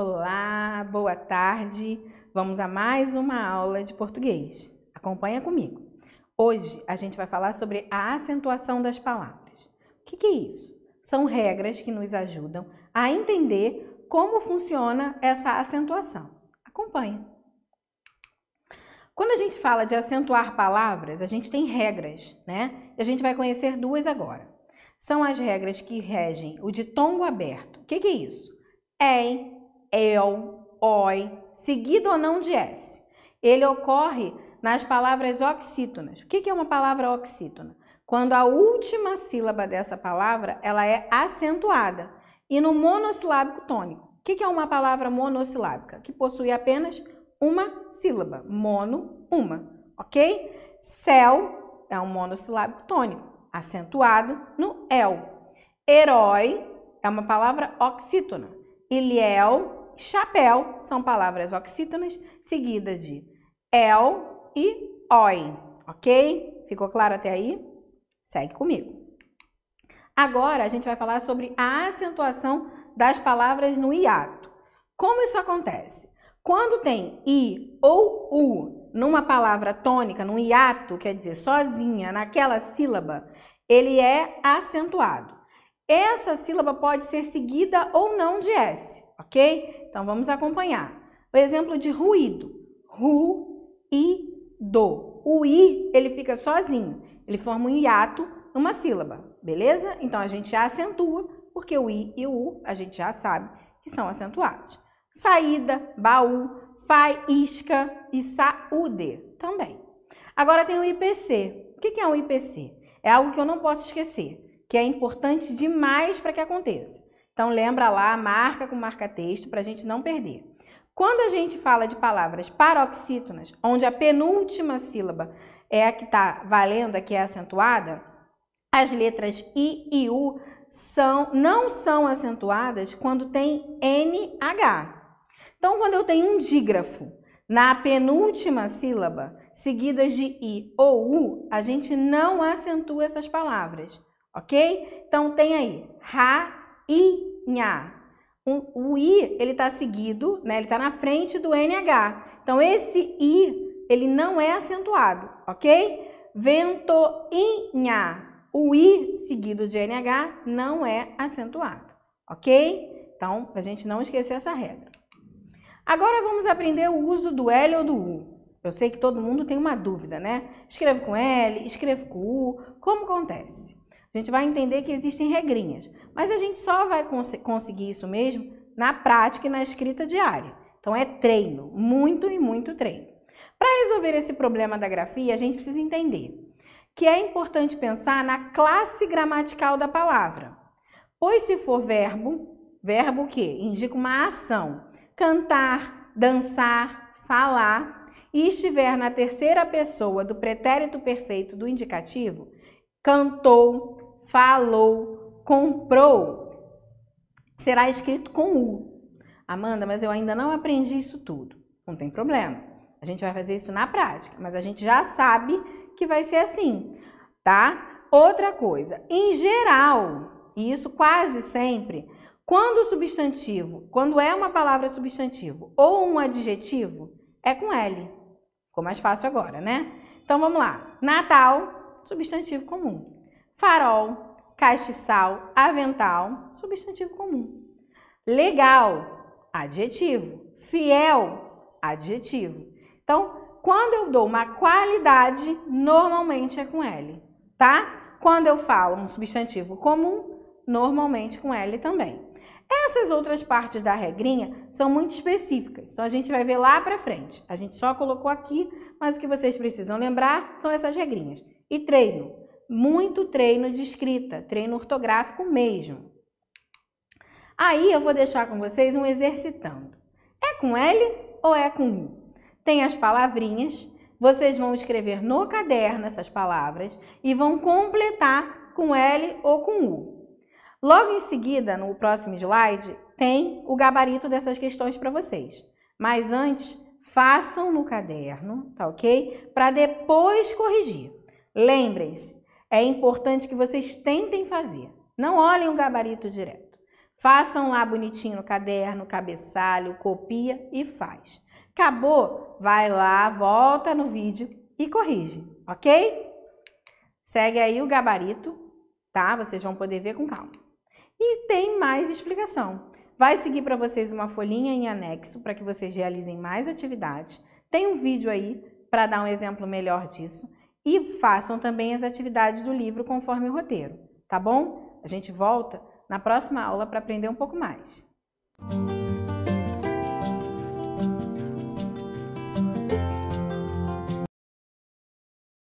Olá, boa tarde. Vamos a mais uma aula de português. Acompanha comigo. Hoje a gente vai falar sobre a acentuação das palavras. O que, que é isso? São regras que nos ajudam a entender como funciona essa acentuação. Acompanhe. Quando a gente fala de acentuar palavras, a gente tem regras, né? E a gente vai conhecer duas agora. São as regras que regem o ditongo aberto. O que, que é isso? É, el, oi, seguido ou não de S. Ele ocorre nas palavras oxítonas. O que é uma palavra oxítona? Quando a última sílaba dessa palavra ela é acentuada. E no monossilábico tônico. O que é uma palavra monossilábica? Que possui apenas uma sílaba. Mono, uma. Ok? Céu é um monossilábico tônico, acentuado no el. Herói é uma palavra oxítona. Iliel chapéu são palavras oxítonas, seguidas de el e oi, ok? Ficou claro até aí? Segue comigo. Agora a gente vai falar sobre a acentuação das palavras no hiato. Como isso acontece? Quando tem i ou u numa palavra tônica, num hiato, quer dizer, sozinha, naquela sílaba, ele é acentuado. Essa sílaba pode ser seguida ou não de S ok? Então vamos acompanhar. O exemplo de ruído. Ru, i, do. O i, ele fica sozinho. Ele forma um hiato numa sílaba, beleza? Então a gente já acentua, porque o i e o u a gente já sabe que são acentuados. Saída, baú, faísca e saúde também. Agora tem o IPC. O que é um IPC? É algo que eu não posso esquecer, que é importante demais para que aconteça. Então lembra lá, marca com marca-texto para a gente não perder. Quando a gente fala de palavras paroxítonas, onde a penúltima sílaba é a que está valendo, a que é acentuada, as letras I e U são, não são acentuadas quando tem NH. Então, quando eu tenho um dígrafo na penúltima sílaba, seguidas de I ou U, a gente não acentua essas palavras, ok? Então, tem aí ra, i, NH. Um, o I, ele está seguido, né? Ele está na frente do NH. Então, esse I, ele não é acentuado, ok? Ventoinha. O I seguido de NH não é acentuado, ok? Então, a gente não esquecer essa regra. Agora vamos aprender o uso do L ou do U. Eu sei que todo mundo tem uma dúvida, né? Escrevo com L, escrevo com U, como acontece? A gente vai entender que existem regrinhas, mas a gente só vai cons conseguir isso mesmo na prática e na escrita diária. Então é treino, muito e muito treino. Para resolver esse problema da grafia, a gente precisa entender que é importante pensar na classe gramatical da palavra. Pois se for verbo, verbo que indica uma ação, cantar, dançar, falar, e estiver na terceira pessoa do pretérito perfeito do indicativo, cantou, falou, comprou, será escrito com U. Amanda, mas eu ainda não aprendi isso tudo. Não tem problema. A gente vai fazer isso na prática, mas a gente já sabe que vai ser assim, tá? Outra coisa, em geral, e isso quase sempre, quando o substantivo, quando é uma palavra substantivo ou um adjetivo, é com L. Ficou mais fácil agora, né? Então vamos lá. Natal, substantivo comum farol, castiçal, avental, substantivo comum. Legal, adjetivo. Fiel, adjetivo. Então, quando eu dou uma qualidade, normalmente é com L, tá? Quando eu falo um substantivo comum, normalmente com L também. Essas outras partes da regrinha são muito específicas, então a gente vai ver lá para frente. A gente só colocou aqui, mas o que vocês precisam lembrar são essas regrinhas. E treino muito treino de escrita, treino ortográfico mesmo. Aí eu vou deixar com vocês um exercitando. É com L ou é com U? Tem as palavrinhas, vocês vão escrever no caderno essas palavras e vão completar com L ou com U. Logo em seguida, no próximo slide, tem o gabarito dessas questões para vocês. Mas antes, façam no caderno, tá ok? Para depois corrigir. Lembrem-se, é importante que vocês tentem fazer. Não olhem o gabarito direto. Façam lá bonitinho no caderno, cabeçalho, copia e faz. Acabou? Vai lá, volta no vídeo e corrige, ok? Segue aí o gabarito, tá? Vocês vão poder ver com calma. E tem mais explicação. Vai seguir para vocês uma folhinha em anexo para que vocês realizem mais atividades. Tem um vídeo aí para dar um exemplo melhor disso e façam também as atividades do livro conforme o roteiro, tá bom? A gente volta na próxima aula para aprender um pouco mais.